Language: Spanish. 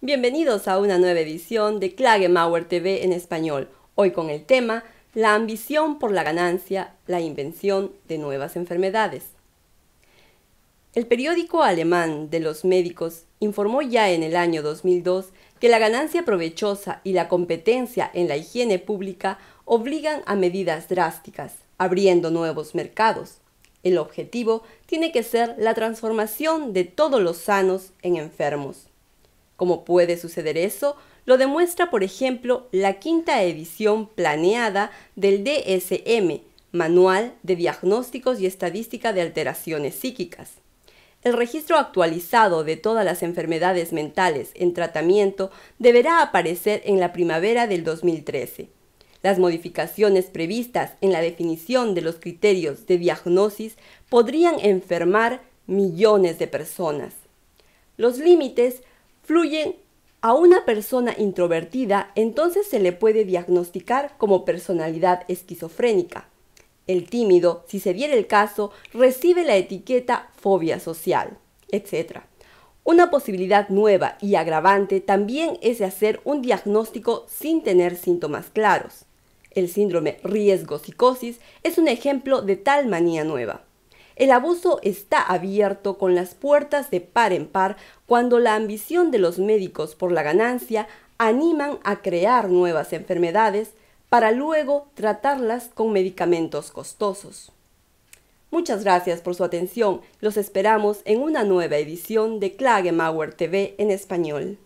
Bienvenidos a una nueva edición de Klagemauer TV en español, hoy con el tema La ambición por la ganancia, la invención de nuevas enfermedades. El periódico alemán de los médicos informó ya en el año 2002 que la ganancia provechosa y la competencia en la higiene pública obligan a medidas drásticas, abriendo nuevos mercados. El objetivo tiene que ser la transformación de todos los sanos en enfermos. Cómo puede suceder eso? Lo demuestra, por ejemplo, la quinta edición planeada del DSM, Manual de Diagnósticos y Estadística de Alteraciones Psíquicas. El registro actualizado de todas las enfermedades mentales en tratamiento deberá aparecer en la primavera del 2013. Las modificaciones previstas en la definición de los criterios de diagnosis podrían enfermar millones de personas. Los límites fluyen a una persona introvertida, entonces se le puede diagnosticar como personalidad esquizofrénica. El tímido, si se diera el caso, recibe la etiqueta fobia social, etc. Una posibilidad nueva y agravante también es hacer un diagnóstico sin tener síntomas claros. El síndrome riesgo-psicosis es un ejemplo de tal manía nueva. El abuso está abierto con las puertas de par en par cuando la ambición de los médicos por la ganancia animan a crear nuevas enfermedades para luego tratarlas con medicamentos costosos. Muchas gracias por su atención. Los esperamos en una nueva edición de Klagemauer TV en español.